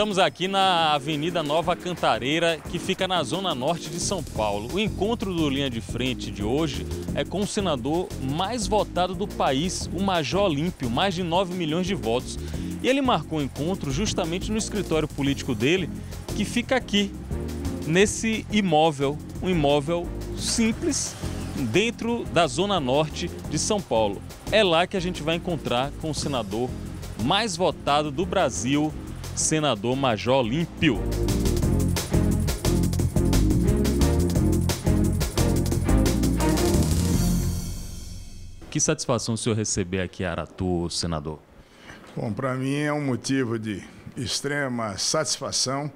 Estamos aqui na Avenida Nova Cantareira, que fica na zona norte de São Paulo. O encontro do Linha de Frente de hoje é com o senador mais votado do país, o Major Olímpio, mais de 9 milhões de votos. E ele marcou o encontro justamente no escritório político dele, que fica aqui, nesse imóvel, um imóvel simples, dentro da zona norte de São Paulo. É lá que a gente vai encontrar com o senador mais votado do Brasil, senador Major Límpio. Que satisfação o senhor receber aqui Aratu, senador. Bom, para mim é um motivo de extrema satisfação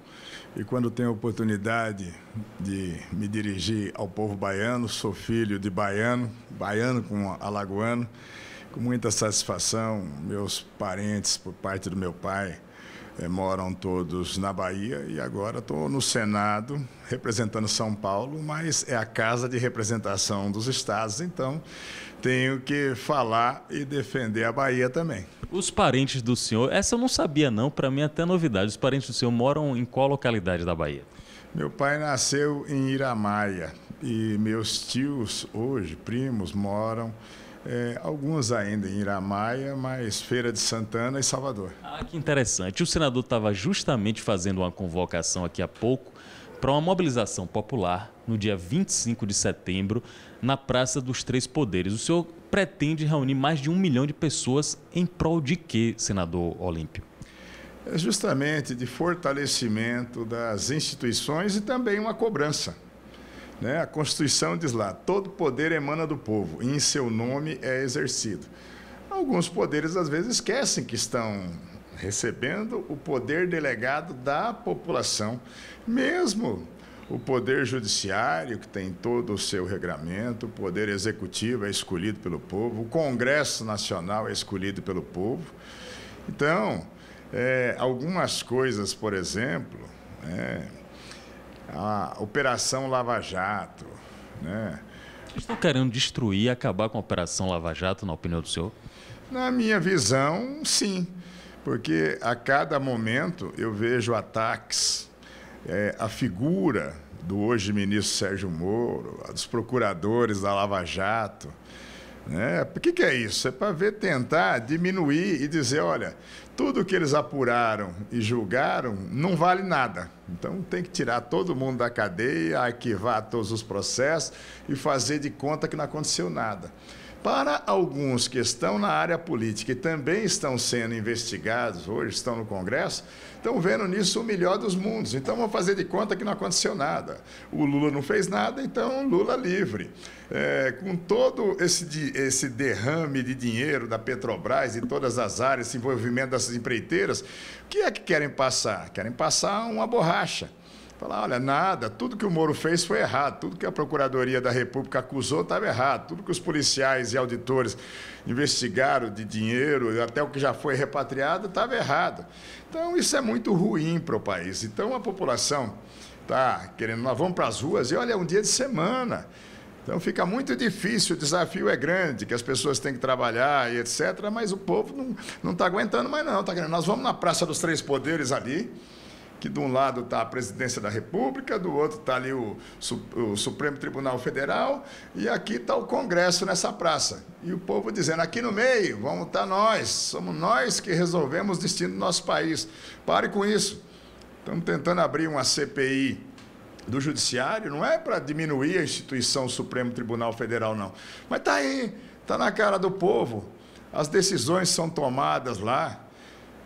e quando tenho a oportunidade de me dirigir ao povo baiano, sou filho de baiano, baiano com alagoano, com muita satisfação, meus parentes, por parte do meu pai, é, moram todos na Bahia e agora estou no Senado representando São Paulo, mas é a casa de representação dos estados, então tenho que falar e defender a Bahia também. Os parentes do senhor, essa eu não sabia não, para mim é até novidade, os parentes do senhor moram em qual localidade da Bahia? Meu pai nasceu em Iramaia e meus tios hoje, primos, moram é, algumas ainda em Iramaia, mas Feira de Santana e Salvador. Ah, que interessante. O senador estava justamente fazendo uma convocação aqui há pouco para uma mobilização popular no dia 25 de setembro na Praça dos Três Poderes. O senhor pretende reunir mais de um milhão de pessoas em prol de quê, senador Olímpio? É justamente de fortalecimento das instituições e também uma cobrança né? A Constituição diz lá: todo poder emana do povo e em seu nome é exercido. Alguns poderes, às vezes, esquecem que estão recebendo o poder delegado da população, mesmo o poder judiciário, que tem todo o seu regramento, o poder executivo é escolhido pelo povo, o Congresso Nacional é escolhido pelo povo. Então, é, algumas coisas, por exemplo, é, é a Operação Lava Jato, né? Vocês estão querendo destruir, acabar com a Operação Lava Jato, na opinião do senhor? Na minha visão, sim. Porque a cada momento eu vejo ataques é, à figura do hoje ministro Sérgio Moro, dos procuradores da Lava Jato. Né? Por que, que é isso? É para ver tentar diminuir e dizer, olha, tudo que eles apuraram e julgaram não vale nada. Então tem que tirar todo mundo da cadeia, arquivar todos os processos e fazer de conta que não aconteceu nada. Para alguns que estão na área política e também estão sendo investigados, hoje estão no Congresso, estão vendo nisso o melhor dos mundos. Então vão fazer de conta que não aconteceu nada. O Lula não fez nada, então Lula livre. É, com todo esse, esse derrame de dinheiro da Petrobras e todas as áreas, esse envolvimento dessas empreiteiras, o que é que querem passar? Querem passar uma borracha. Falar, olha, nada, tudo que o Moro fez foi errado, tudo que a Procuradoria da República acusou estava errado, tudo que os policiais e auditores investigaram de dinheiro, até o que já foi repatriado, estava errado. Então, isso é muito ruim para o país. Então, a população está querendo, nós vamos para as ruas e olha, é um dia de semana. Então fica muito difícil, o desafio é grande, que as pessoas têm que trabalhar e etc., mas o povo não está aguentando mais não, está querendo. Nós vamos na Praça dos Três Poderes ali, que de um lado está a presidência da República, do outro está ali o, o, Supremo Tribunal Federal e aqui está o Congresso nessa praça. E o povo dizendo: aqui no meio, vamos estar tá nós, somos nós que resolvemos o destino do nosso país. Pare com isso. Estamos tentando abrir uma CPI do Judiciário, não é para diminuir a instituição Supremo Tribunal Federal, não. Mas está aí, está na cara do povo. As decisões são tomadas lá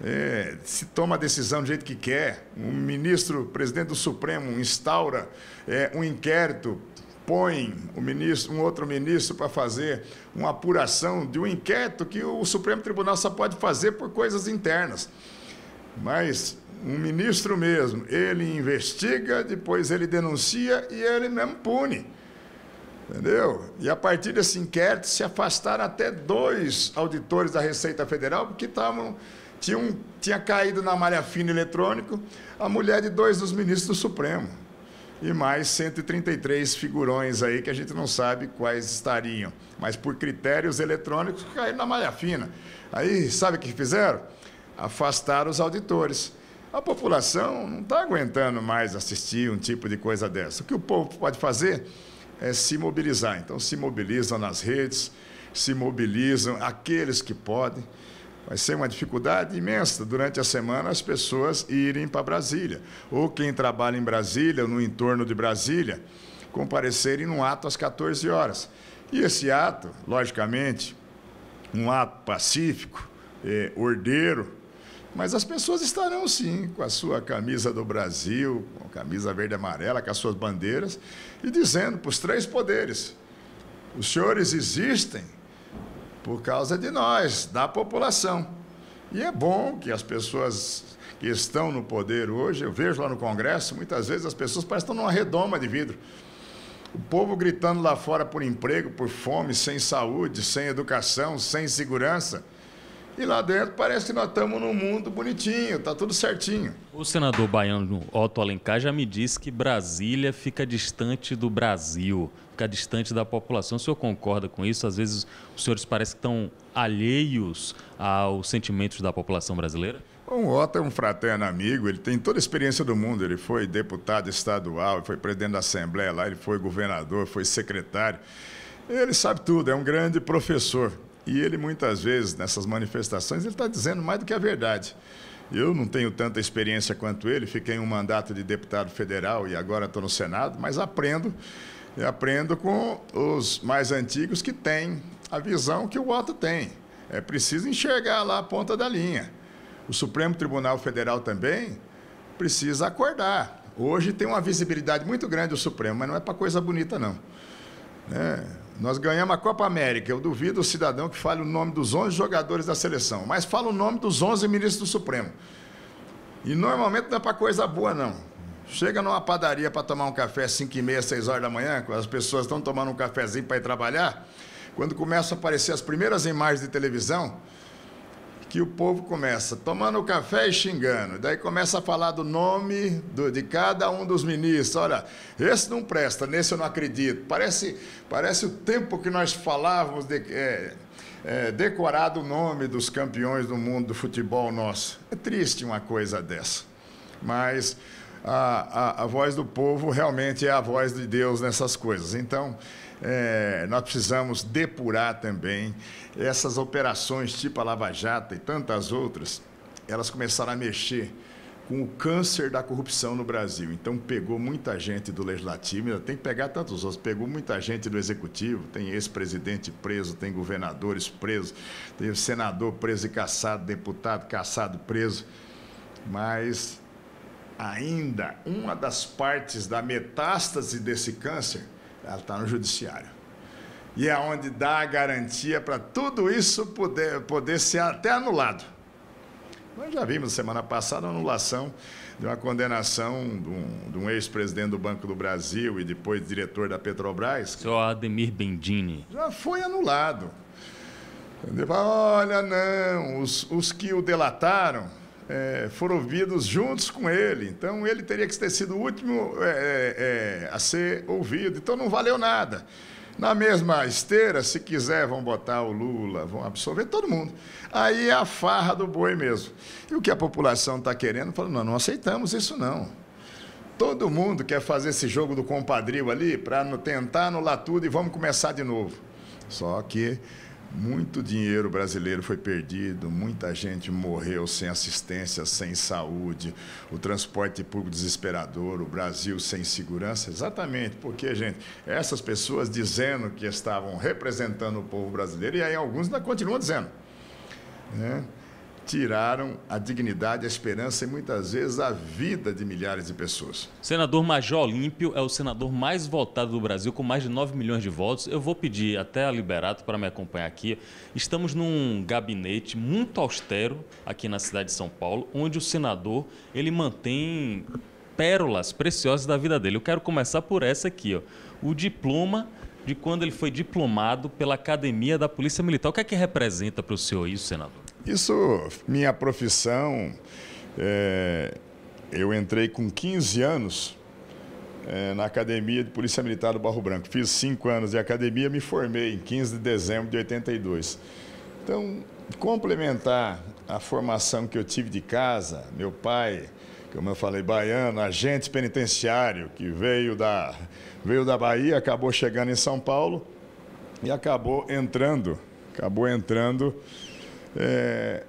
é, se toma a decisão do jeito que quer, um ministro, presidente do Supremo, instaura é, um inquérito, põe o ministro, um outro ministro para fazer uma apuração de um inquérito que o Supremo Tribunal só pode fazer por coisas internas. Mas um ministro mesmo, ele investiga, depois ele denuncia e ele mesmo pune. Entendeu? E a partir desse inquérito se afastaram até dois auditores da Receita Federal que estavam tinha, um, tinha caído na malha fina eletrônico a mulher de dois dos ministros do Supremo. E mais 133 figurões aí que a gente não sabe quais estariam. Mas por critérios eletrônicos caíram na malha fina. Aí, sabe o que fizeram? Afastaram os auditores. A população não está aguentando mais assistir um tipo de coisa dessa. O que o povo pode fazer é se mobilizar. Então, se mobilizam nas redes, se mobilizam aqueles que podem vai ser uma dificuldade imensa durante a semana as pessoas irem para Brasília. Ou quem trabalha em Brasília, ou no entorno de Brasília, comparecerem num ato às 14 horas. E esse ato, logicamente, um ato pacífico, é, ordeiro, mas as pessoas estarão sim com a sua camisa do Brasil, com a camisa verde e amarela, com as suas bandeiras, e dizendo para os três poderes: os senhores existem por causa de nós, da população. E é bom que as pessoas que estão no poder hoje, eu vejo lá no Congresso, muitas vezes as pessoas parecem estar numa redoma de vidro. O povo gritando lá fora por emprego, por fome, sem saúde, sem educação, sem segurança. E lá dentro parece que nós estamos num mundo bonitinho, tá tudo certinho. O senador baiano Otto Alencar já me disse que Brasília fica distante do Brasil, fica distante da população. O senhor concorda com isso? Às vezes os senhores parecem que estão alheios aos sentimentos da população brasileira? o Otto é um fraterno amigo, ele tem toda a experiência do mundo. Ele foi deputado estadual, foi presidente da Assembleia lá, ele foi governador, foi secretário. Ele sabe tudo, é um grande professor. E ele, muitas vezes, nessas manifestações, ele está dizendo mais do que a verdade. Eu não tenho tanta experiência quanto ele, fiquei em um mandato de deputado federal e agora estou no Senado, mas aprendo, aprendo com os mais antigos que têm a visão que o voto tem. É preciso enxergar lá a ponta da linha. O Supremo Tribunal Federal também precisa acordar. Hoje tem uma visibilidade muito grande o Supremo, mas não é para coisa bonita, não. É, nós ganhamos a Copa América. Eu duvido o cidadão que fale o nome dos 11 jogadores da seleção, mas fala o nome dos 11 ministros do Supremo. E normalmente não é para coisa boa, não. Chega numa padaria para tomar um café às 5 e meia, 6 horas da manhã, as pessoas estão tomando um cafezinho para ir trabalhar, quando começam a aparecer as primeiras imagens de televisão, que o povo começa tomando café e xingando. Daí começa a falar do nome do, de cada um dos ministros. Olha, esse não presta, nesse eu não acredito. Parece, parece o tempo que nós falávamos de. É, é, o nome dos campeões do mundo do futebol nosso. É triste uma coisa dessa. Mas a, a, a voz do povo realmente é a voz de Deus nessas coisas. Então, é, nós precisamos depurar também essas operações tipo a Lava Jato e tantas outras, elas começaram a mexer com o câncer da corrupção no Brasil. Então, pegou muita gente do Legislativo, ainda tem que pegar tantos outros. Pegou muita gente do Executivo, tem ex-presidente preso, tem governadores presos, tem senador preso e caçado, deputado caçado preso. Mas, ainda, uma das partes da metástase desse câncer ela está no judiciário. E é onde dá a garantia para tudo isso poder, poder ser até anulado. Nós já vimos semana passada a anulação de uma condenação de um, um ex-presidente do Banco do Brasil e depois diretor da Petrobras. Só Ademir Bendini. Já foi anulado. Olha, não, os, os que o delataram é, foram ouvidos juntos com ele. Então, ele teria que ter sido o último é, é, é, a ser ouvido. Então, não valeu nada. Na mesma esteira, se quiser, vão botar o Lula, vão absorver todo mundo. Aí é a farra do boi mesmo. E o que a população está querendo, falando, não, não aceitamos isso não. Todo mundo quer fazer esse jogo do compadrio ali para tentar anular tudo e vamos começar de novo. Só que muito dinheiro brasileiro foi perdido, muita gente morreu sem assistência, sem saúde, o transporte público desesperador, o Brasil sem segurança. Exatamente, porque, gente, essas pessoas dizendo que estavam representando o povo brasileiro, e aí alguns ainda continuam dizendo. Né? tiraram a dignidade, a esperança e muitas vezes a vida de milhares de pessoas. Senador Major Olímpio é o senador mais votado do Brasil, com mais de 9 milhões de votos. Eu vou pedir até a Liberato para me acompanhar aqui. Estamos num gabinete muito austero aqui na cidade de São Paulo, onde o senador ele mantém pérolas preciosas da vida dele. Eu quero começar por essa aqui, ó. o diploma de quando ele foi diplomado pela Academia da Polícia Militar. O que é que representa para o senhor isso, senador? Isso, minha profissão, é, eu entrei com 15 anos é, na Academia de Polícia Militar do Barro Branco. Fiz 5 anos de academia, me formei em 15 de dezembro de 82. Então, complementar a formação que eu tive de casa, meu pai, como eu falei, baiano, agente penitenciário, que veio da, veio da Bahia, acabou chegando em São Paulo e acabou entrando, acabou entrando é,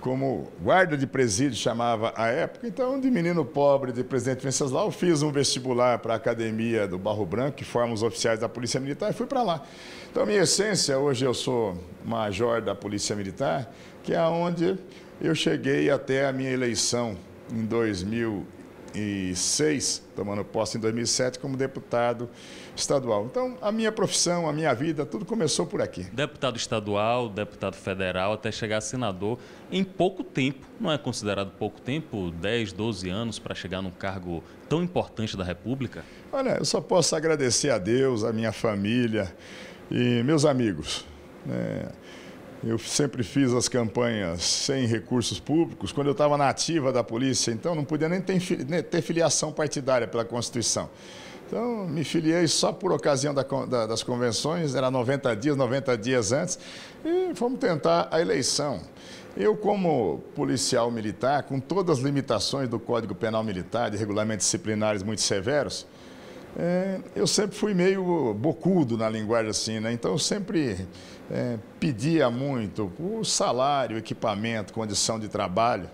como guarda de presídio chamava a época, então de menino pobre de Presidente Venceslau, fiz um vestibular para a Academia do Barro Branco, que forma os oficiais da Polícia Militar, e fui para lá. Então, minha essência, hoje eu sou major da Polícia Militar, que é onde eu cheguei até a minha eleição em 2006, tomando posse em 2007 como deputado estadual. Então, a minha profissão, a minha vida, tudo começou por aqui. Deputado estadual, deputado federal, até chegar a senador, em pouco tempo, não é considerado pouco tempo, 10, 12 anos para chegar num cargo tão importante da República? Olha, eu só posso agradecer a Deus, a minha família e meus amigos. Né? Eu sempre fiz as campanhas sem recursos públicos. Quando eu estava na ativa da polícia, então não podia nem ter filiação partidária pela Constituição. Então, me filiei só por ocasião da, da, das convenções, era 90 dias, 90 dias antes, e fomos tentar a eleição. Eu, como policial militar, com todas as limitações do Código Penal Militar, de regulamentos disciplinares muito severos, é, eu sempre fui meio bocudo na linguagem assim, né? Então eu sempre é, pedia muito o salário, equipamento, condição de trabalho.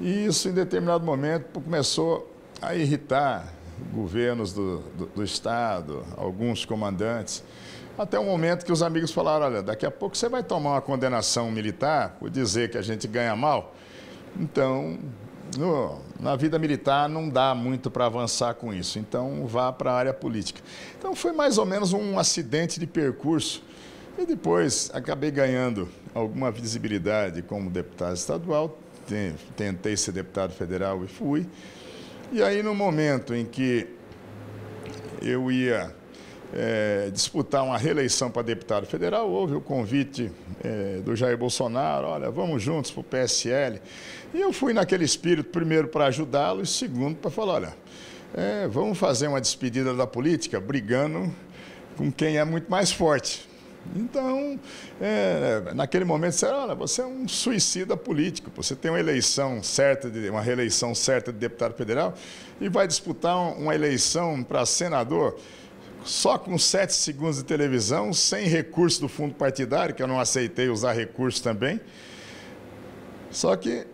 E isso, em determinado momento, começou a irritar governos do, do, do Estado, alguns comandantes, até o momento que os amigos falaram, olha, daqui a pouco você vai tomar uma condenação militar por dizer que a gente ganha mal. Então, no, na vida militar não dá muito para avançar com isso, então vá para a área política. Então foi mais ou menos um acidente de percurso. E depois acabei ganhando alguma visibilidade como deputado estadual, tentei ser deputado federal e fui. E aí, no momento em que eu ia é, disputar uma reeleição para deputado federal, houve o convite é, do Jair Bolsonaro, olha, vamos juntos para o PSL. E eu fui naquele espírito, primeiro, para ajudá-lo e segundo, para falar, olha, é, vamos fazer uma despedida da política brigando com quem é muito mais forte. Então, é, né, naquele momento, disseram, olha, você é um suicida político, você tem uma eleição certa, de, uma reeleição certa de deputado federal e vai disputar uma eleição para senador só com sete segundos de televisão, sem recurso do fundo partidário, que eu não aceitei usar recurso também. Só que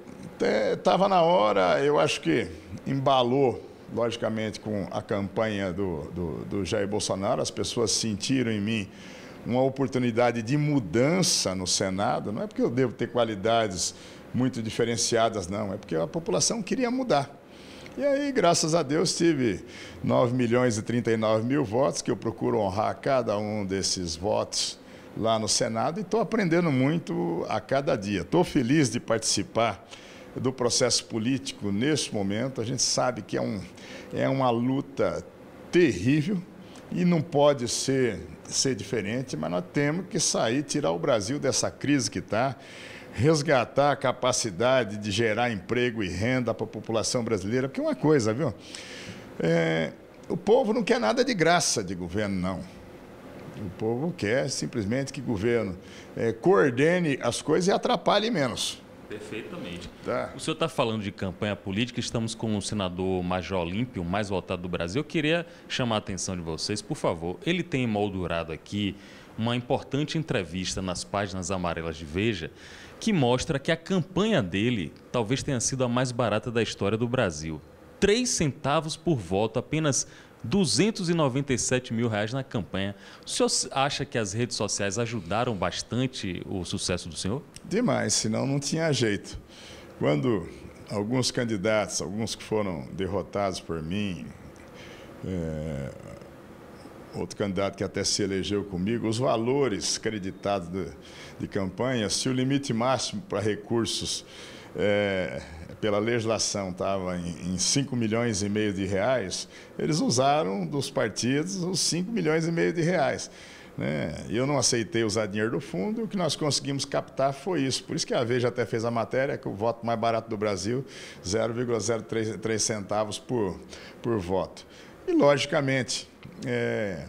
estava na hora, eu acho que embalou, logicamente, com a campanha do, do, do Jair Bolsonaro, as pessoas sentiram em mim uma oportunidade de mudança no Senado, não é porque eu devo ter qualidades muito diferenciadas, não, é porque a população queria mudar. E aí, graças a Deus, tive 9 milhões e 39 mil votos, que eu procuro honrar cada um desses votos lá no Senado e estou aprendendo muito a cada dia. Estou feliz de participar do processo político neste momento. A gente sabe que é, um, é uma luta terrível, e não pode ser, ser diferente, mas nós temos que sair, tirar o Brasil dessa crise que está, resgatar a capacidade de gerar emprego e renda para a população brasileira, porque é uma coisa, viu? É, o povo não quer nada de graça de governo, não. O povo quer simplesmente que o governo é, coordene as coisas e atrapalhe menos. Perfeitamente. Tá. O senhor está falando de campanha política, estamos com o senador Major Olímpio, mais votado do Brasil. Eu queria chamar a atenção de vocês, por favor. Ele tem moldurado aqui uma importante entrevista nas páginas amarelas de Veja, que mostra que a campanha dele talvez tenha sido a mais barata da história do Brasil. Três centavos por voto, apenas 297 mil reais na campanha. O senhor acha que as redes sociais ajudaram bastante o sucesso do senhor? Demais, senão não tinha jeito. Quando alguns candidatos, alguns que foram derrotados por mim, é, outro candidato que até se elegeu comigo, os valores creditados de, de campanha, se o limite máximo para recursos é, pela legislação estava em, em 5 milhões e meio de reais, eles usaram dos partidos os 5 milhões e meio de reais. Né? Eu não aceitei usar dinheiro do fundo, o que nós conseguimos captar foi isso. Por isso que a Veja até fez a matéria, que o voto mais barato do Brasil, 0,03 centavos por, por voto. E, logicamente, é,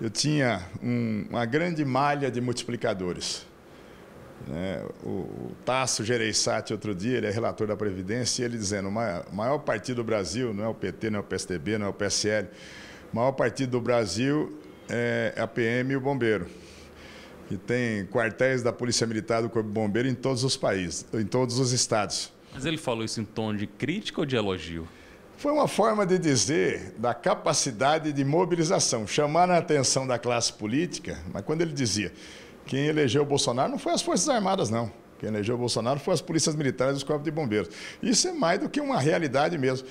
eu tinha um, uma grande malha de multiplicadores. Né? O, o Tasso Gereissati, outro dia, ele é relator da Previdência, e ele dizendo: o maior, maior partido do Brasil, não é o PT, não é o PSDB, não é o PSL, o maior partido do Brasil é a PM e o Bombeiro, que tem quartéis da Polícia Militar do Corpo Bombeiro em todos os países, em todos os estados. Mas ele falou isso em tom de crítica ou de elogio? Foi uma forma de dizer da capacidade de mobilização, chamar a atenção da classe política, mas quando ele dizia quem elegeu o Bolsonaro não foi as Forças Armadas, não. Quem elegeu o Bolsonaro foi as polícias militares e os corpos de bombeiros. Isso é mais do que uma realidade mesmo.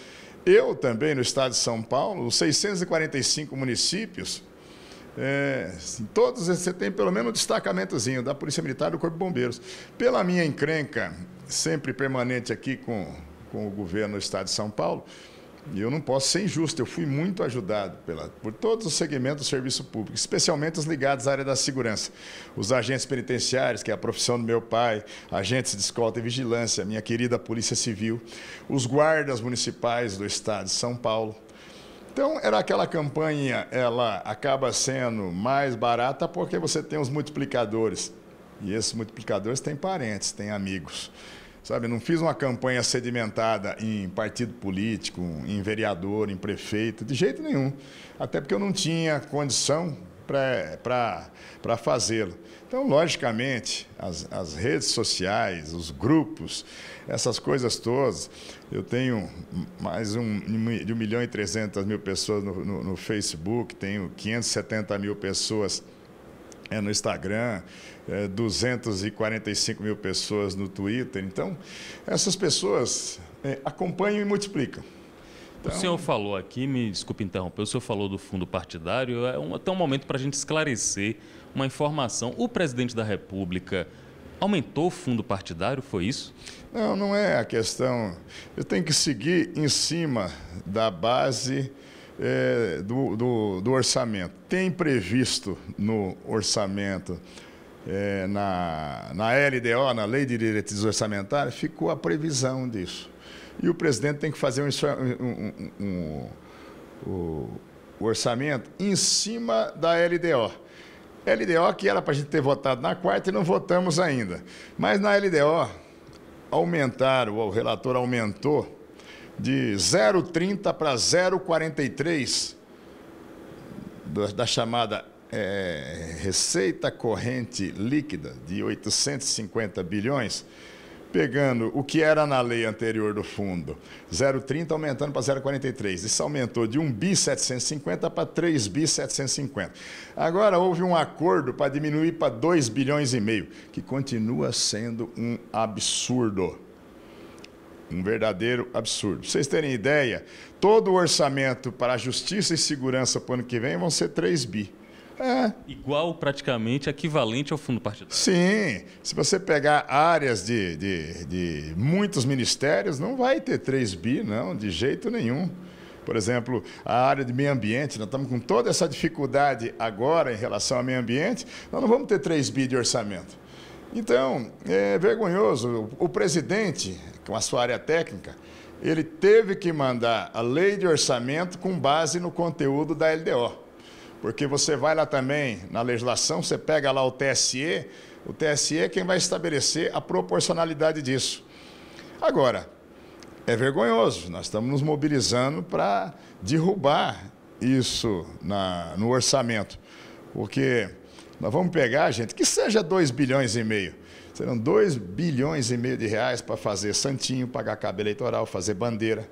Eu também, no estado de São Paulo, 645 municípios, é, em assim, todos você tem pelo menos um destacamentozinho da Polícia Militar e do Corpo de Bombeiros. Pela minha encrenca, sempre permanente aqui com, com o governo do estado de São Paulo, e eu não posso ser injusto, eu fui muito ajudado pela, por todos os segmentos do serviço público, especialmente os ligados à área da segurança. Os agentes penitenciários, que é a profissão do meu pai, agentes de escolta e vigilância, minha querida Polícia Civil, os guardas municipais do estado de São Paulo. Então, era aquela campanha, ela acaba sendo mais barata porque você tem os multiplicadores. E esses multiplicadores têm parentes, têm amigos. Sabe, não fiz uma campanha sedimentada em partido político, em vereador, em prefeito, de jeito nenhum. Até porque eu não tinha condição para fazê-lo. Então, logicamente, as, as, redes sociais, os grupos, essas coisas todas. Eu tenho mais um, de 1 milhão e 300 mil pessoas no, no, no Facebook, tenho 570 mil pessoas é, no Instagram, é, 245 mil pessoas no Twitter. Então, essas pessoas é, acompanham e multiplicam. Então... O senhor falou aqui, me desculpe interromper, o senhor falou do fundo partidário, é um, até um momento para a gente esclarecer uma informação. O presidente da República aumentou o fundo partidário, foi isso? Não, não é a questão. Eu tenho que seguir em cima da base é, do, do, do orçamento. Tem previsto no orçamento é, na, na LDO, na Lei de Diretrizes Orçamentárias, ficou a previsão disso. E o presidente tem que fazer um, um, um, um orçamento em cima da LDO. LDO que era para a gente ter votado na quarta e não votamos ainda. Mas na LDO aumentaram, o relator aumentou de 0,30 para 0,43 da chamada é, receita corrente líquida de 850 bilhões, pegando o que era na lei anterior do fundo, 0,30 aumentando para 0,43. Isso aumentou de 1 bi 750 para 3 750. Agora houve um acordo para diminuir para 2 bilhões e meio, que continua sendo um absurdo. Um verdadeiro absurdo. Pra vocês terem ideia, todo o orçamento para a justiça e segurança para o ano que vem vão ser 3 bi. É. Igual, praticamente, equivalente ao fundo partidário. Sim. Se você pegar áreas de, de, de muitos ministérios, não vai ter 3 bi, não, de jeito nenhum. Por exemplo, a área de meio ambiente, nós estamos com toda essa dificuldade agora em relação ao meio ambiente, nós não vamos ter 3 bi de orçamento. Então, é vergonhoso. O presidente, com a sua área técnica, ele teve que mandar a lei de orçamento com base no conteúdo da LDO porque você vai lá também na legislação, você pega lá o TSE, o TSE é quem vai estabelecer a proporcionalidade disso. Agora, é vergonhoso, nós estamos nos mobilizando para derrubar isso na, no orçamento, porque nós vamos pegar, gente, que seja 2 bilhões e meio, serão 2 bilhões e meio de reais para fazer santinho, pagar cabo eleitoral, fazer bandeira,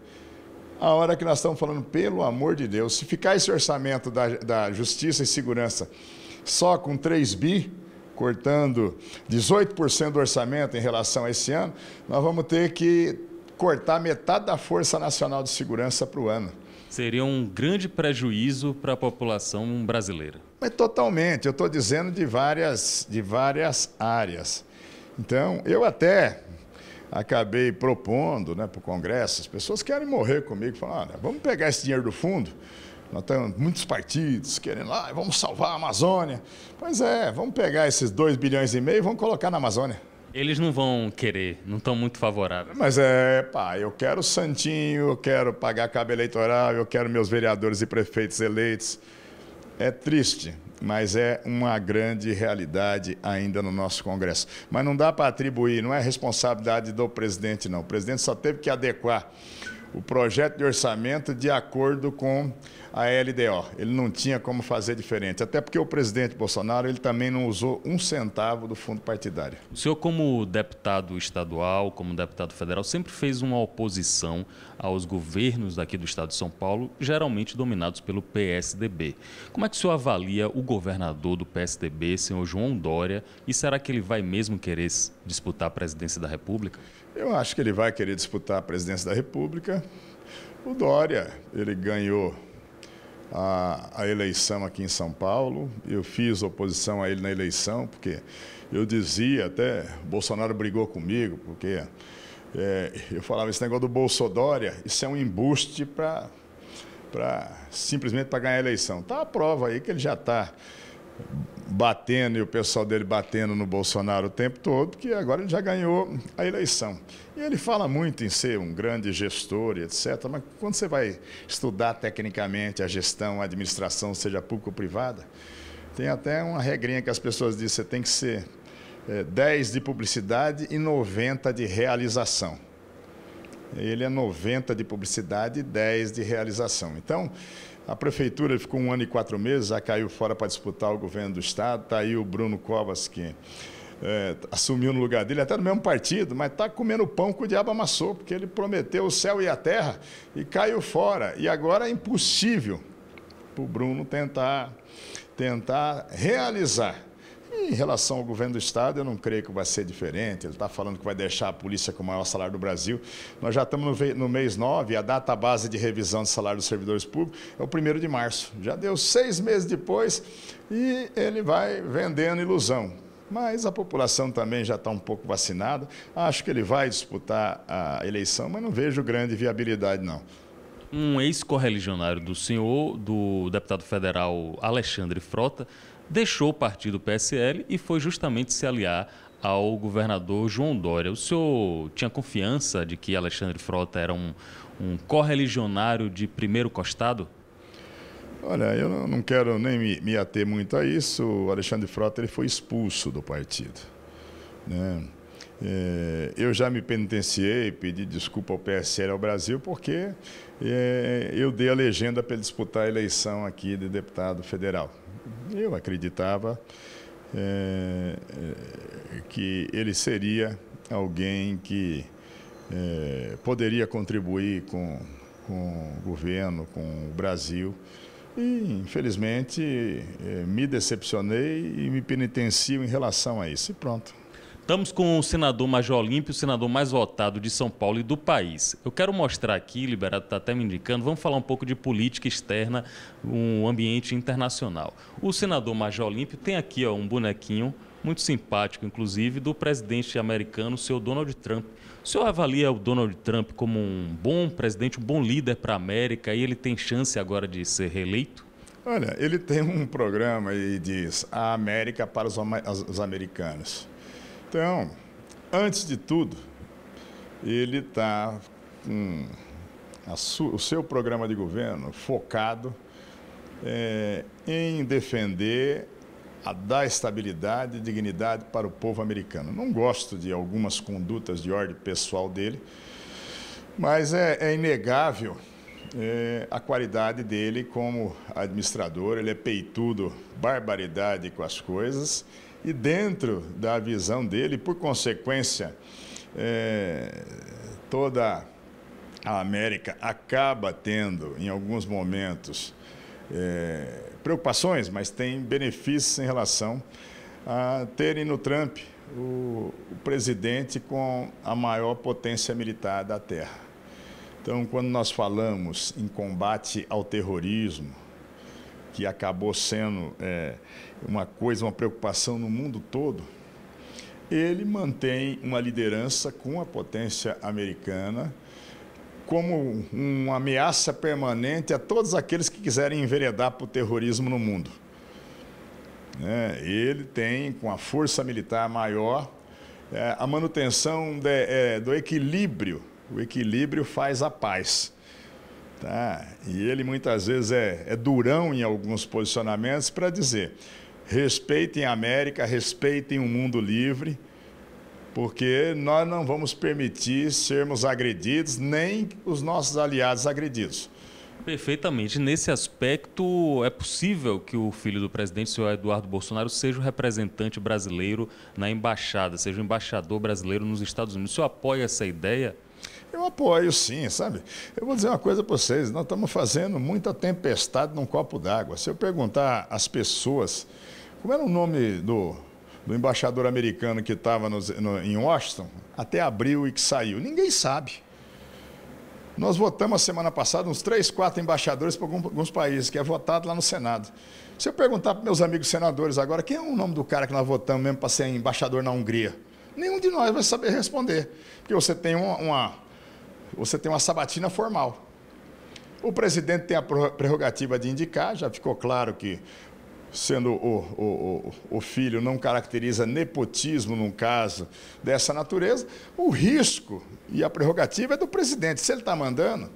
a hora que nós estamos falando, pelo amor de Deus, se ficar esse orçamento da, da Justiça e Segurança só com 3 bi, cortando 18% do orçamento em relação a esse ano, nós vamos ter que cortar metade da Força Nacional de Segurança para o ano. Seria um grande prejuízo para a população brasileira. Mas totalmente, eu estou dizendo de várias, de várias áreas. Então, eu até acabei propondo né, para o Congresso, as pessoas querem morrer comigo, falando: vamos pegar esse dinheiro do fundo, nós temos muitos partidos querendo lá, vamos salvar a Amazônia. Pois é, vamos pegar esses 2 bilhões e meio e vamos colocar na Amazônia. Eles não vão querer, não estão muito favoráveis. Mas é, pá, eu quero Santinho, eu quero pagar cabo eleitoral, eu quero meus vereadores e prefeitos eleitos. É triste, mas é uma grande realidade ainda no nosso Congresso. Mas não dá para atribuir, não é responsabilidade do presidente, não. O presidente só teve que adequar o projeto de orçamento de acordo com a LDO. Ele não tinha como fazer diferente, até porque o presidente Bolsonaro ele também não usou um centavo do fundo partidário. O senhor, como deputado estadual, como deputado federal, sempre fez uma oposição aos governos daqui do estado de São Paulo, geralmente dominados pelo PSDB. Como é que o senhor avalia o governador do PSDB, senhor João Dória, e será que ele vai mesmo querer disputar a presidência da República? Eu acho que ele vai querer disputar a presidência da República. O Dória, ele ganhou a, a, eleição aqui em São Paulo. Eu fiz oposição a ele na eleição, porque eu dizia até, Bolsonaro brigou comigo, porque é, eu falava, esse negócio do Bolsodória, isso é um embuste para simplesmente para ganhar a eleição. Está a prova aí que ele já está batendo e o pessoal dele batendo no Bolsonaro o tempo todo, que agora ele já ganhou a eleição. E ele fala muito em ser um grande gestor e etc, mas quando você vai estudar tecnicamente a gestão, a administração, seja pública ou privada, tem até uma regrinha que as pessoas dizem, você tem que ser é, 10 de publicidade e 90 de realização. Ele é 90 de publicidade e 10 de realização. Então, a prefeitura ficou um ano e quatro meses, já caiu fora para disputar o governo do Estado. Está aí o Bruno Covas, que é, assumiu no lugar dele, até no mesmo partido, mas está comendo pão que o diabo amassou, porque ele prometeu o céu e a terra e caiu fora. E agora é impossível para o Bruno tentar, tentar realizar em relação ao governo do Estado, eu não creio que vai ser diferente. Ele está falando que vai deixar a polícia com o maior salário do Brasil. Nós já estamos no mês 9, a data base de revisão do salário dos servidores públicos é o 1 de março. Já deu seis meses depois e ele vai vendendo ilusão mas a população também já está um pouco vacinada. Acho que ele vai disputar a eleição, mas não vejo grande viabilidade, não. Um ex-correligionário do senhor, do deputado federal Alexandre Frota, deixou o partido PSL e foi justamente se aliar ao governador João Dória. O senhor tinha confiança de que Alexandre Frota era um, um correligionário de primeiro costado? Olha, eu não quero nem me, me ater muito a isso. O Alexandre Frota ele foi expulso do partido. Né? É, eu já me penitenciei, pedi desculpa ao PSL ao Brasil, porque é, eu dei a legenda para ele disputar a eleição aqui de deputado federal eu acreditava é, é, que ele seria alguém que é, poderia contribuir com, com o governo, com o Brasil. E, infelizmente, é, me decepcionei e me penitencio em relação a isso. E pronto. Estamos com o senador Major Olímpio, o senador mais votado de São Paulo e do país. Eu quero mostrar aqui, Liberado está até me indicando, vamos falar um pouco de política externa, um ambiente internacional. O senador Major Olímpio tem aqui ó, um bonequinho muito simpático, inclusive, do presidente americano, o senhor Donald Trump. O senhor avalia o Donald Trump como um bom presidente, um bom líder para a América e ele tem chance agora de ser reeleito? Olha, ele tem um programa e diz a América para os, os americanos. Então, antes de tudo, ele está com o seu programa de governo focado é, em defender a dar estabilidade e dignidade para o povo americano. Não gosto de algumas condutas de ordem pessoal dele, mas é, é inegável é, a qualidade dele como administrador. Ele é peitudo, barbaridade com as coisas e dentro da visão dele, por consequência, é, toda a América acaba tendo, em alguns momentos, é, preocupações, mas tem benefícios em relação a terem no Trump o, o presidente com a maior potência militar da Terra. Então, quando nós falamos em combate ao terrorismo, que acabou sendo é, uma coisa, uma preocupação no mundo todo, ele mantém uma liderança com a potência americana como uma ameaça permanente a todos aqueles que quiserem enveredar para o terrorismo no mundo. É, ele tem, com a força militar maior, é, a manutenção de, é, do equilíbrio. O equilíbrio faz a paz. Tá? E ele muitas vezes é, é durão em alguns posicionamentos para dizer: respeitem a América, respeitem o mundo livre, porque nós não vamos permitir sermos agredidos, nem os nossos aliados agredidos. Perfeitamente. Nesse aspecto, é possível que o filho do presidente, o senhor Eduardo Bolsonaro, seja o representante brasileiro na embaixada, seja o embaixador brasileiro nos Estados Unidos. O senhor apoia essa ideia? Eu apoio sim, sabe? Eu vou dizer uma coisa para vocês: nós estamos fazendo muita tempestade num copo d'água. Se eu perguntar às pessoas, como era o nome do, do embaixador americano que estava em Washington, até abril e que saiu? Ninguém sabe. Nós votamos a semana passada uns três, quatro embaixadores para alguns países, que é votado lá no Senado. Se eu perguntar para meus amigos senadores agora, quem é o nome do cara que nós votamos mesmo para ser embaixador na Hungria? Nenhum de nós vai saber responder. Porque você tem uma, uma você tem uma sabatina formal. O presidente tem a prerrogativa de indicar, já ficou claro que, sendo o, o, o, filho, não caracteriza nepotismo num caso dessa natureza. O risco e a prerrogativa é do presidente. Se ele está mandando,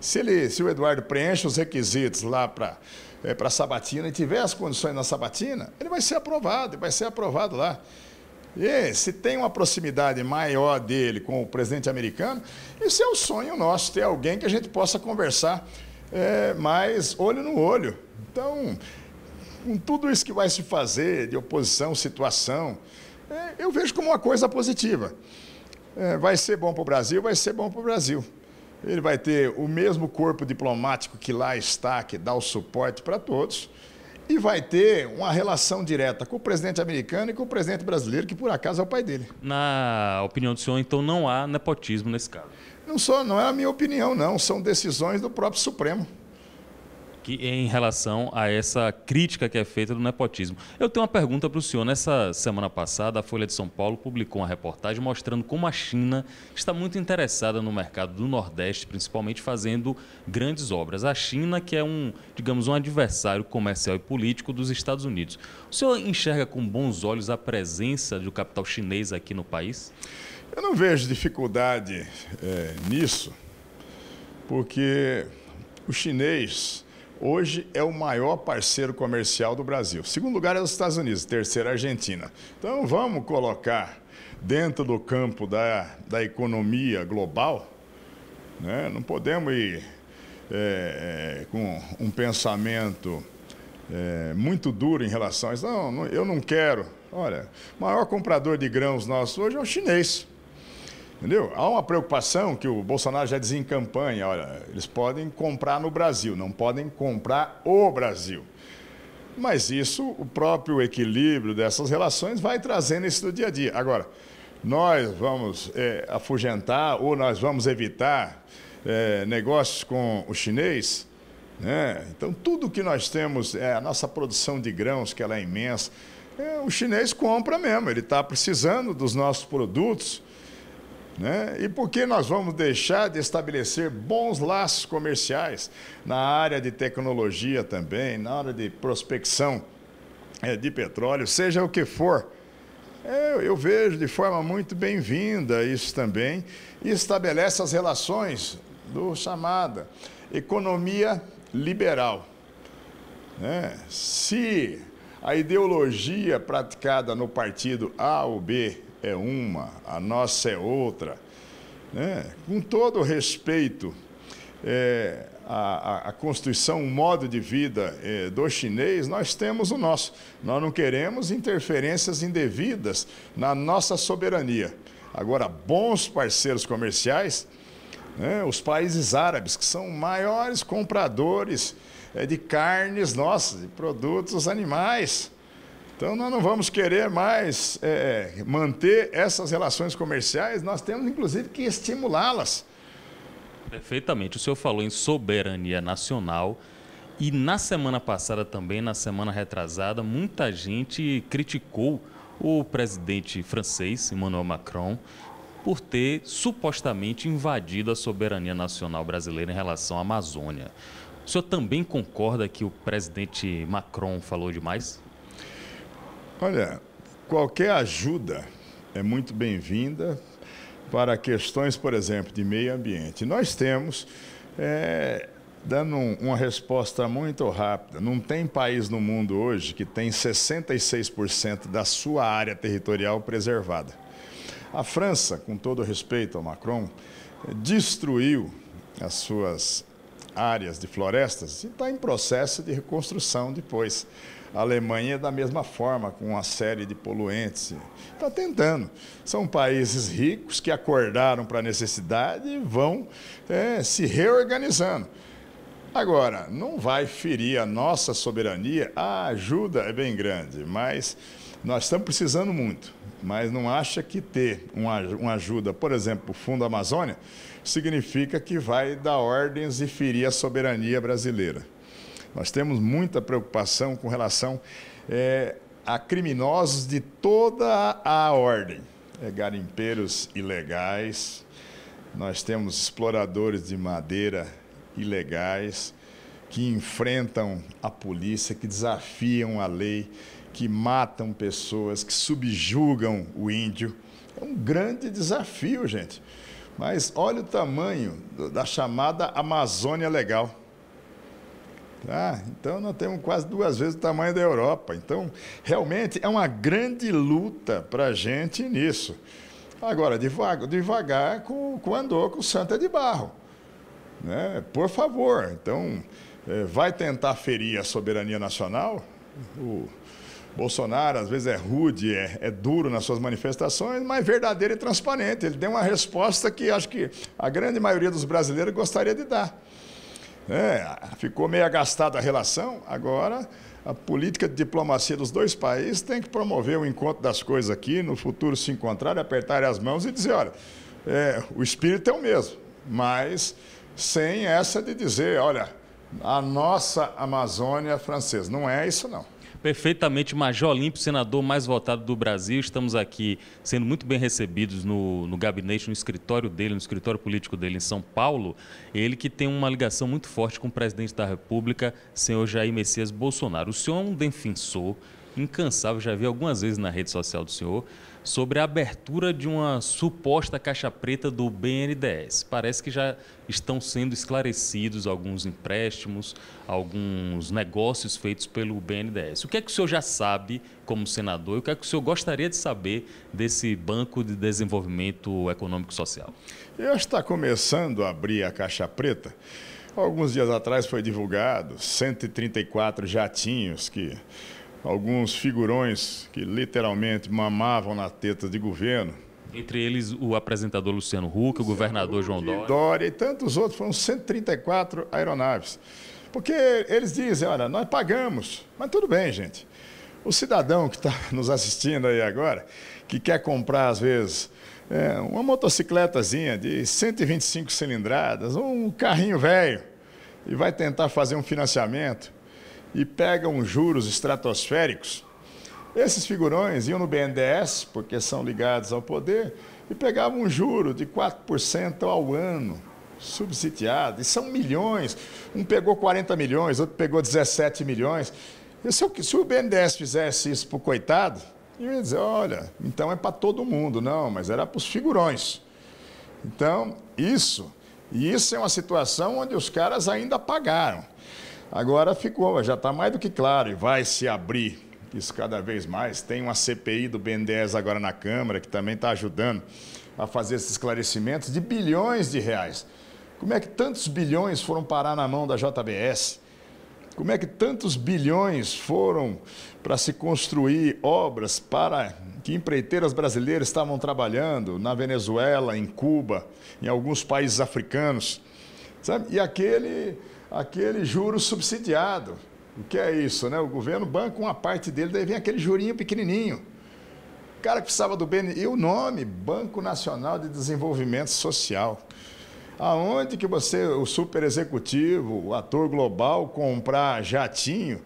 se, ele, se o Eduardo preenche os requisitos lá para é, a sabatina e tiver as condições na sabatina, ele vai ser aprovado, vai ser aprovado lá. E se tem uma proximidade maior dele com o presidente americano, isso é o um sonho nosso, ter alguém que a gente possa conversar é, mais olho no olho. Então, com tudo isso que vai se fazer de oposição, situação, é, eu vejo como uma coisa positiva. É, vai ser bom para o Brasil, vai ser bom para o Brasil. Ele vai ter o mesmo corpo diplomático que lá está, que dá o suporte para todos e vai ter uma relação direta com o presidente americano e com o presidente brasileiro, que por acaso é o pai dele. Na opinião do senhor, então não há nepotismo nesse caso? Não sou, não é a minha opinião, não. São decisões do próprio Supremo que, em relação a essa crítica que é feita do nepotismo. Eu tenho uma pergunta para o senhor. Nessa semana passada, a Folha de São Paulo publicou uma reportagem mostrando como a China está muito interessada no mercado do Nordeste, principalmente fazendo grandes obras. A China, que é um, digamos, um adversário comercial e político dos Estados Unidos. O senhor enxerga com bons olhos a presença do capital chinês aqui no país? Eu não vejo dificuldade é, nisso, porque o chinês hoje é o maior parceiro comercial do Brasil. Segundo lugar é os Estados Unidos, terceiro é a Argentina. Então vamos colocar dentro do campo da, da economia global, né? não podemos ir é, é, com um pensamento é, muito duro em relação a isso. Não, não, eu não quero. Olha, o maior comprador de grãos nosso hoje é o chinês. Entendeu? Há uma preocupação que o Bolsonaro já diz em campanha, olha, eles podem comprar no Brasil, não podem comprar o Brasil. Mas isso, o próprio equilíbrio dessas relações vai trazendo isso do dia a dia. Agora, nós vamos é, afugentar ou nós vamos evitar é, negócios com o chinês? Né? Então, tudo que nós temos, é, a nossa produção de grãos, que ela é imensa, é, o chinês compra mesmo, ele está precisando dos nossos produtos. Né? E por que nós vamos deixar de estabelecer bons laços comerciais na área de tecnologia também, na área de prospecção é, de petróleo, seja o que for? Eu, é, eu vejo de forma muito bem-vinda isso também e estabelece as relações do chamada economia liberal. Né? Se a ideologia praticada no partido A ou B é uma, a nossa é outra. Né? Com todo respeito, é, a, a, Constituição, o modo de vida é, do chinês, nós temos o nosso. Nós não queremos interferências indevidas na nossa soberania. Agora, bons parceiros comerciais, né, os países árabes, que são maiores compradores é, de carnes nossas, de produtos animais. Então, nós não vamos querer mais é, é, manter essas relações comerciais, nós temos, inclusive, que estimulá-las. Perfeitamente. O senhor falou em soberania nacional. E na semana passada também, na semana retrasada, muita gente criticou o presidente francês, Emmanuel Macron, por ter supostamente invadido a soberania nacional brasileira em relação à Amazônia. O senhor também concorda que o presidente Macron falou demais? Olha, qualquer ajuda é muito bem-vinda para questões, por exemplo, de meio ambiente. Nós temos, é, dando um, uma resposta muito rápida, não tem país no mundo hoje que tem 66% da sua área territorial preservada. A França, com todo respeito ao Macron, destruiu as suas áreas de florestas e está em processo de reconstrução depois. A Alemanha, é da mesma forma, com uma série de poluentes. Está tentando. São países ricos que acordaram para a necessidade e vão é, se reorganizando. Agora, não vai ferir a nossa soberania, a ajuda é bem grande, mas nós estamos precisando muito. Mas não acha que ter uma, uma ajuda, por exemplo, o Fundo Amazônia, significa que vai dar ordens e ferir a soberania brasileira. Nós temos muita preocupação com relação é, a criminosos de toda a ordem, é, garimpeiros ilegais, nós temos exploradores de madeira ilegais que enfrentam a polícia, que desafiam a lei, que matam pessoas, que subjugam o índio. É um grande desafio, gente. Mas olha o tamanho da chamada Amazônia Legal. Ah, Então, nós temos quase duas vezes o tamanho da Europa. Então, realmente é uma grande luta para a gente nisso. Agora, devagar, devagar com, com andou com o Santa de Barro. Né? Por favor. Então, é, vai tentar ferir a soberania nacional? O Bolsonaro, às vezes, é rude, é, é duro nas suas manifestações, mas verdadeiro e transparente. Ele deu uma resposta que acho que a grande maioria dos brasileiros gostaria de dar. É, ficou meio agastada a relação, agora a política de diplomacia dos dois países tem que promover o encontro das coisas aqui, no futuro se encontrar, apertar as mãos e dizer, olha, é, o espírito é o mesmo, mas sem essa de dizer, olha, a nossa Amazônia francesa. Não é isso não. Perfeitamente, Major Olímpio, senador mais votado do Brasil. Estamos aqui sendo muito bem recebidos no, no, gabinete, no escritório dele, no escritório político dele em São Paulo. Ele que tem uma ligação muito forte com o presidente da República, senhor Jair Messias Bolsonaro. O senhor é um defensor incansável, já vi algumas vezes na rede social do senhor, sobre a abertura de uma suposta caixa preta do BNDES. Parece que já estão sendo esclarecidos alguns empréstimos, alguns negócios feitos pelo BNDES. O que é que o senhor já sabe como senador? O que é que o senhor gostaria de saber desse Banco de Desenvolvimento Econômico Social? Já está começando a abrir a caixa preta. Alguns dias atrás foi divulgado 134 jatinhos que alguns figurões que literalmente mamavam na teta de governo. Entre eles o apresentador Luciano Huck, o governador João Dória. Dória e tantos outros, foram 134 aeronaves. Porque eles dizem, olha, nós pagamos, mas tudo bem, gente. O cidadão que está nos assistindo aí agora, que quer comprar, às vezes, é, uma motocicletazinha de 125 cilindradas, um carrinho velho, e vai tentar fazer um financiamento, e pegam juros estratosféricos. Esses figurões iam no BNDES, porque são ligados ao poder, e pegavam um juro de 4% ao ano, subsidiado, e são milhões. Um pegou 40 milhões, outro pegou 17 milhões. se, se o BNDES fizesse isso para o coitado, eu ia dizer, olha, então é para todo mundo. Não, mas era para os figurões. Então, isso, e isso é uma situação onde os caras ainda pagaram. Agora ficou, já está mais do que claro e vai se abrir isso cada vez mais. Tem uma CPI do BNDES agora na Câmara, que também está ajudando a fazer esses esclarecimentos de bilhões de reais. Como é que tantos bilhões foram parar na mão da JBS? Como é que tantos bilhões foram para se construir obras para que empreiteiras brasileiras estavam trabalhando na Venezuela, em Cuba, em alguns países africanos? Sabe? E aquele aquele juro subsidiado. O que é isso, né? O governo banca uma parte dele, daí vem aquele jurinho pequenininho. O cara que precisava do BNI, e o nome, Banco Nacional de Desenvolvimento Social. Aonde que você, o super executivo, o ator global, comprar jatinho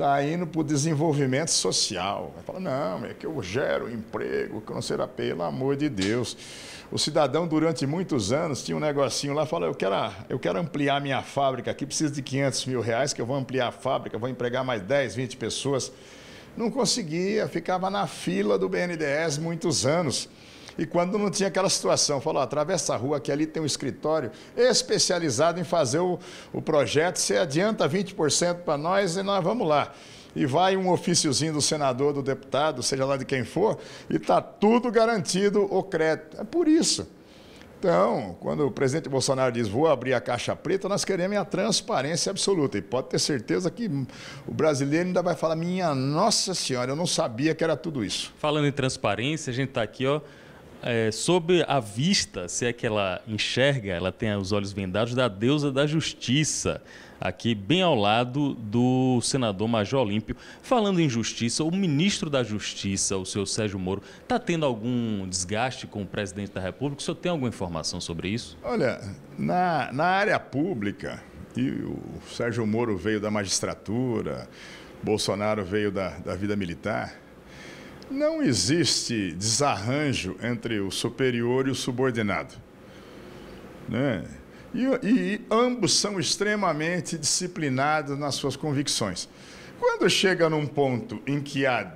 está indo para o desenvolvimento social. Vai fala não, é que eu gero emprego, que não será pelo amor de Deus. O cidadão, durante muitos anos, tinha um negocinho lá, fala, eu quero, eu quero ampliar minha fábrica aqui, preciso de 500 mil reais, que eu vou ampliar a fábrica, vou empregar mais 10, 20 pessoas. Não conseguia, ficava na fila do BNDES muitos anos. E quando não tinha aquela situação, falou, atravessa a rua que ali tem um escritório especializado em fazer o, o projeto, você adianta 20% para nós e nós vamos lá e vai um ofíciozinho do senador, do deputado, seja lá de quem for, e está tudo garantido o crédito. É por isso. Então, quando o presidente Bolsonaro diz vou abrir a caixa preta, nós queremos é a transparência absoluta. E pode ter certeza que o brasileiro ainda vai falar: minha Nossa Senhora, eu não sabia que era tudo isso. Falando em transparência, a gente está aqui, ó é, sobre a vista, se é que ela enxerga, ela tem os olhos vendados da deusa da justiça, aqui bem ao lado do senador Major Olímpio. Falando em justiça, o ministro da Justiça, o senhor Sérgio Moro, está tendo algum desgaste com o presidente da República? O senhor tem alguma informação sobre isso? Olha, na, na área pública, e o Sérgio Moro veio da magistratura, Bolsonaro veio da, da vida militar não existe desarranjo entre o superior e o subordinado. Né? E, e, ambos são extremamente disciplinados nas suas convicções. Quando chega num ponto em que há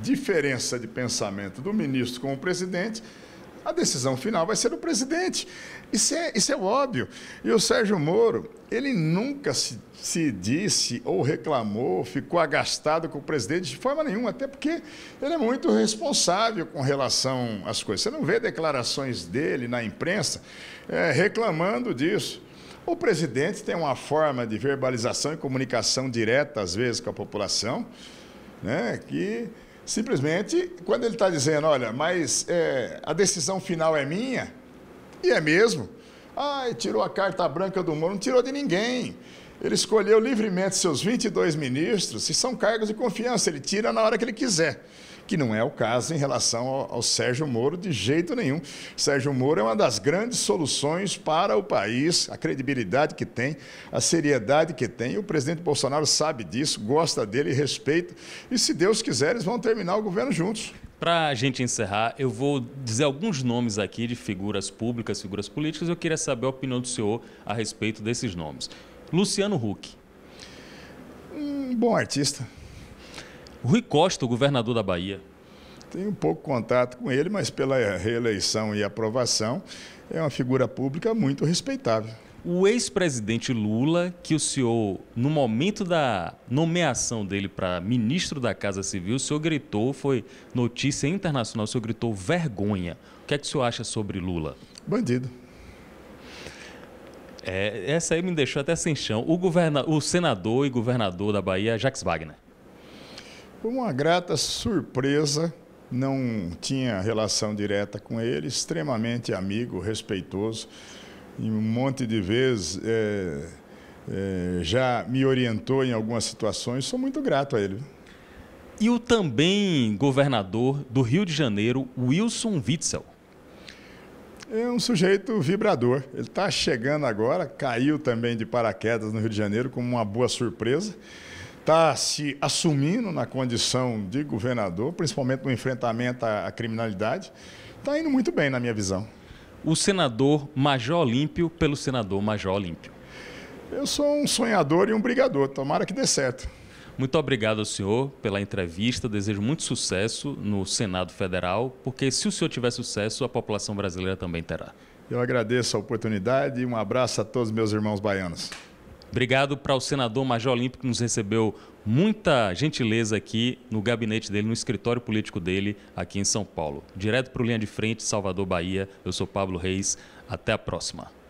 diferença de pensamento do ministro com o presidente, a decisão final vai ser do presidente. Isso é, isso é óbvio. E o Sérgio Moro, ele nunca se, se disse ou reclamou, ficou agastado com o presidente de forma nenhuma, até porque ele é muito responsável com relação às coisas. Você não vê declarações dele na imprensa é, reclamando disso. O presidente tem uma forma de verbalização e comunicação direta, às vezes, com a população, né, que Simplesmente, quando ele está dizendo, olha, mas é, a decisão final é minha, e é mesmo. Ai, tirou a carta branca do Moro, não tirou de ninguém. Ele escolheu livremente seus 22 ministros, e são cargos de confiança, ele tira na hora que ele quiser que não é o caso em relação ao, ao Sérgio Moro de jeito nenhum. Sérgio Moro é uma das grandes soluções para o país, a credibilidade que tem, a seriedade que tem. O presidente Bolsonaro sabe disso, gosta dele, respeita. E se Deus quiser, eles vão terminar o governo juntos. Para a gente encerrar, eu vou dizer alguns nomes aqui de figuras públicas, figuras políticas. Eu queria saber a opinião do senhor a respeito desses nomes. Luciano Huck. Um bom artista Rui Costa, o governador da Bahia. Tenho um pouco contato com ele, mas pela reeleição e aprovação, é uma figura pública muito respeitável. O ex-presidente Lula, que o senhor, no momento da nomeação dele para ministro da Casa Civil, o senhor gritou, foi notícia internacional, o senhor gritou vergonha. O que é que o senhor acha sobre Lula? Bandido. É, essa aí me deixou até sem chão. O, governa, o senador e governador da Bahia, Jax Wagner. Por uma grata surpresa, não tinha relação direta com ele, extremamente amigo, respeitoso, e um monte de vezes é, é, já me orientou em algumas situações, sou muito grato a ele. E o também governador do Rio de Janeiro, Wilson Witzel. É um sujeito vibrador. Ele está chegando agora, caiu também de paraquedas no Rio de Janeiro, como uma boa surpresa está se assumindo na condição de governador, principalmente no enfrentamento à criminalidade, está indo muito bem, na minha visão. O senador Major Olímpio pelo senador Major Olímpio. Eu sou um sonhador e um brigador, tomara que dê certo. Muito obrigado ao senhor pela entrevista. Desejo muito sucesso no Senado Federal, porque se o senhor tiver sucesso, a população brasileira também terá. Eu agradeço a oportunidade e um abraço a todos meus irmãos baianos. Obrigado para o senador Major Olímpico, que nos recebeu muita gentileza aqui no gabinete dele, no escritório político dele, aqui em São Paulo. Direto para o Linha de Frente, Salvador, Bahia. Eu sou Pablo Reis. Até a próxima.